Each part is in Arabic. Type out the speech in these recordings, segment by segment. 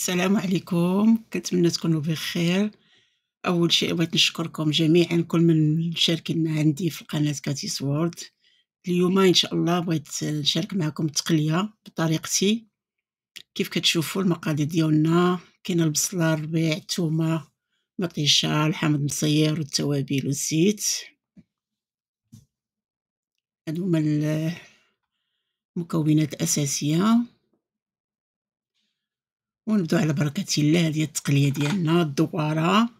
السلام عليكم كنتمنى تكونوا بخير اول شيء بغيت نشكركم جميعا كل من مشاركين عندي في قناه كاتيس وورد اليوم ان شاء الله بغيت نشارك معكم التقليه بطريقتي كيف كتشوفوا المقادير ديالنا كاينه البصله الربيع الثومه مطيشه الحامض مصير والتوابل والزيت هادو هما المكونات الاساسيه ونبدو على بركة الله هذه التقلية ديالنا الدوارة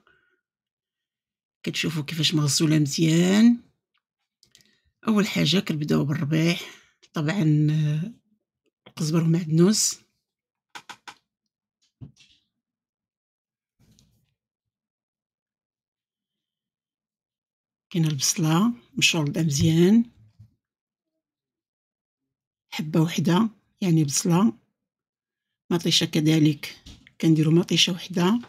كتشوفوا كيفاش مغسولة مزيان أول حاجة كنبداو بالربيح طبعا القزبر ومعدنوس كاينه البصله مشردة مزيان حبه وحده يعني بصله مطيشه كذلك كنديرو مطيشه وحده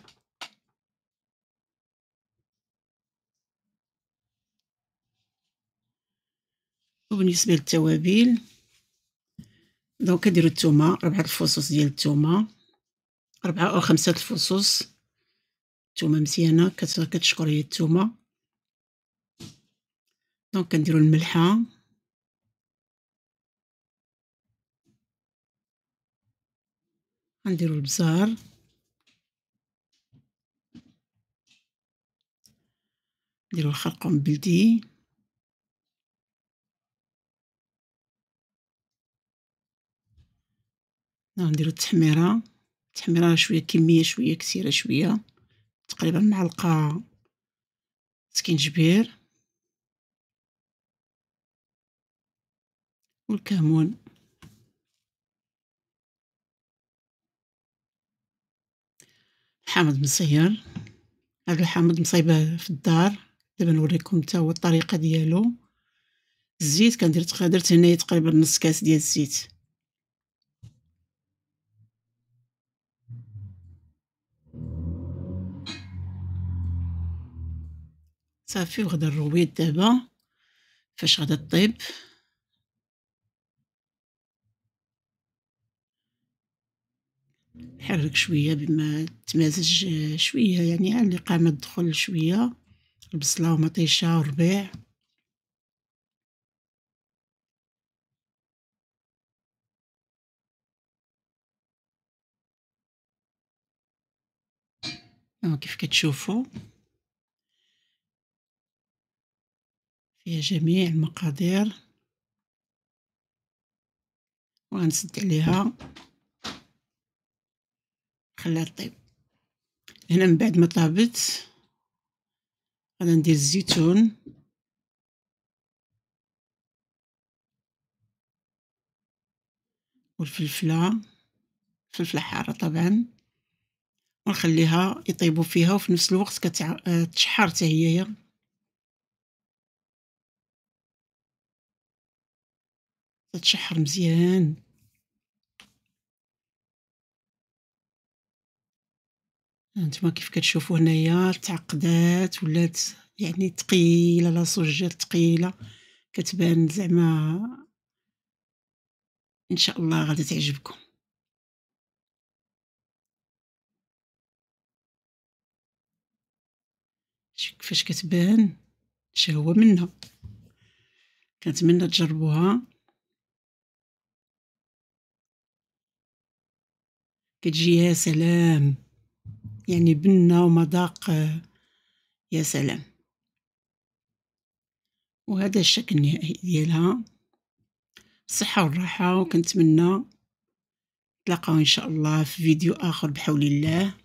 وبالنسبه للتوابل دونك كنديرو الثومه ربعه الفصوص ديال الثومه ربعه او خمسه الفصوص الثومه مزيانه كتشكر هي الثومه دونك كنديروا الملحه غنديرو البزار نديرو الخرقوم بلدي غنديرو التحميره التحميره شويه كميه شويه كثيره شويه تقريبا معلقه سكينجبير والكمون حامد مصير هذا الحامض مصيبة في الدار دابا نوريكم حتى هو الطريقه ديالو الزيت كندير درت هنايا تقريبا نص كاس ديال الزيت صافي وغدا نرويد دابا فاش غادا طيب تحرك شوية بما تمازج شوية يعني اللي قام تدخل شوية البصلة ومطيشة وربيع كيف كتشوفوا فيها جميع المقادير وغنسد عليها خليها طيب هنا من بعد ما طابت غادا ندير الزيتون والفلفله الفلفله حاره طبعا ونخليها يطيبوا فيها وفي نفس الوقت كتشحر حتى هي تتشحر مزيان انتما كيف كتشوفوا هنايا تعقدات ولات يعني ثقيله لا ديال ثقيله كتبان زعما ان شاء الله غادي تعجبكم كيفاش كتبان شهوة منها كنتمنى تجربوها كتجي يا سلام يعني بنة ومذاق آه، يا سلام وهذا الشكل النهائي ديالها صحة والراحة وكنتمنى نتلاقاو إن شاء الله في فيديو آخر بحول الله